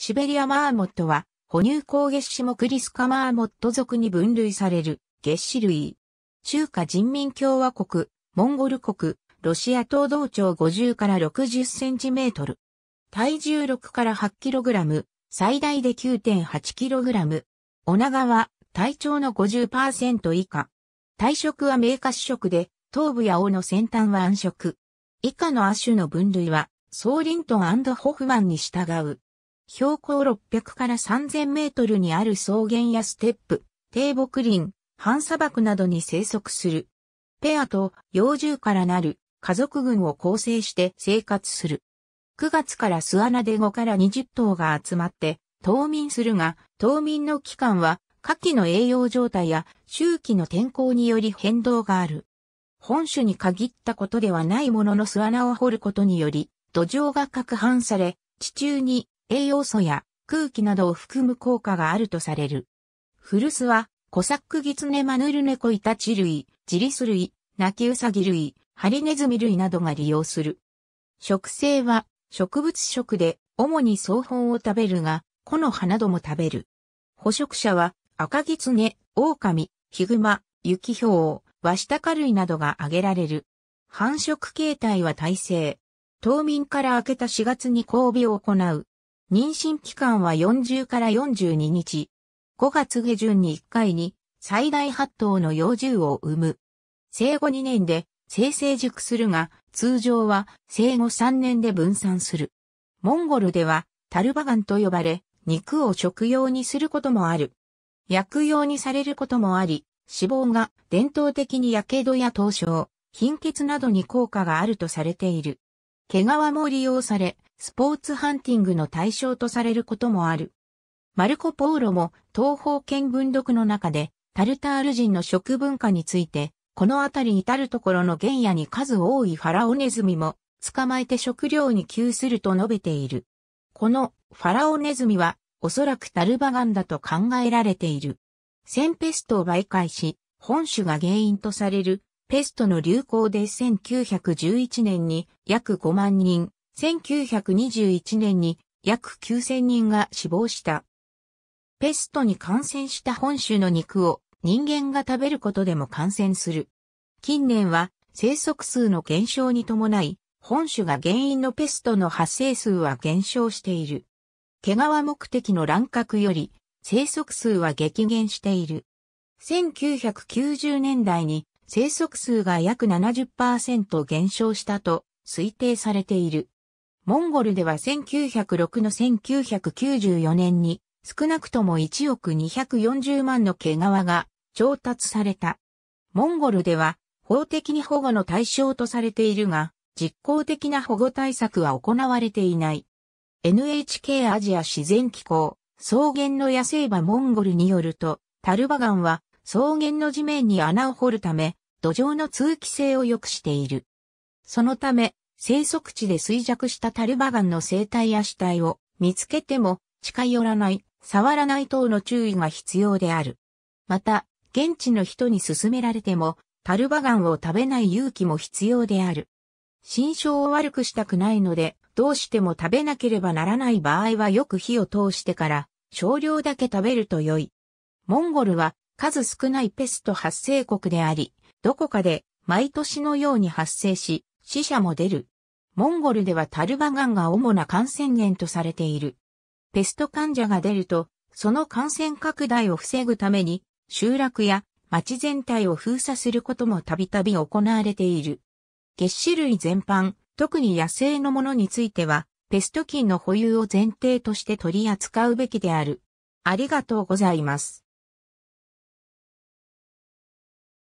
シベリアマーモットは、哺乳綱月種目リスカマーモット族に分類される月種類。中華人民共和国、モンゴル国、ロシア東道長50から60センチメートル。体重6から8キログラム、最大で9.8キログラム。お長は体長の50%以下。体色は明主色で、頭部や尾の先端は暗色。以下の亜種の分類は、ソーリントンホフマンに従う。標高600から3000メートルにある草原やステップ、低木林、半砂漠などに生息する。ペアと幼獣からなる家族群を構成して生活する。9月から巣穴で5から20頭が集まって冬眠するが、冬眠の期間は夏季の栄養状態や周期の天候により変動がある。本種に限ったことではないものの巣穴を掘ることにより、土壌が攪拌され、地中に栄養素や空気などを含む効果があるとされる。古巣は、コサックギツネマヌルネコイタチ類、ジリス類、ナキウサギ類、ハリネズミ類などが利用する。食性は植物食で主に草本を食べるが、木の葉なども食べる。捕食者は赤ギツネ、狼、ヒグマ、ユキヒョウ、ワシタカ類などが挙げられる。繁殖形態は耐性。冬眠から明けた4月に交尾を行う。妊娠期間は40から42日。5月下旬に1回に最大8頭の幼獣を産む。生後2年で生成熟するが、通常は生後3年で分散する。モンゴルではタルバガンと呼ばれ、肉を食用にすることもある。薬用にされることもあり、脂肪が伝統的に火傷や凍傷、貧血などに効果があるとされている。毛皮も利用され、スポーツハンティングの対象とされることもある。マルコ・ポーロも東方見聞録の中でタルタール人の食文化について、この辺り至るところの原野に数多いファラオネズミも捕まえて食料に給すると述べている。このファラオネズミはおそらくタルバガンだと考えられている。センペストを媒介し、本種が原因とされるペストの流行で1911年に約5万人、1921年に約9000人が死亡した。ペストに感染した本州の肉を人間が食べることでも感染する。近年は生息数の減少に伴い、本種が原因のペストの発生数は減少している。毛皮目的の乱獲より生息数は激減している。1990年代に生息数が約70%減少したと推定されている。モンゴルでは1906の1994年に少なくとも1億240万の毛皮が調達された。モンゴルでは法的に保護の対象とされているが、実効的な保護対策は行われていない。NHK アジア自然機構、草原の野生馬モンゴルによると、タルバガンは草原の地面に穴を掘るため、土壌の通気性を良くしている。そのため、生息地で衰弱したタルバガンの生態や死体を見つけても近寄らない、触らない等の注意が必要である。また、現地の人に勧められても、タルバガンを食べない勇気も必要である。心象を悪くしたくないので、どうしても食べなければならない場合はよく火を通してから少量だけ食べると良い。モンゴルは数少ないペスト発生国であり、どこかで毎年のように発生し、死者も出る。モンゴルではタルバガンが主な感染源とされている。ペスト患者が出ると、その感染拡大を防ぐために、集落や町全体を封鎖することもたびたび行われている。月種類全般、特に野生のものについては、ペスト菌の保有を前提として取り扱うべきである。ありがとうございます。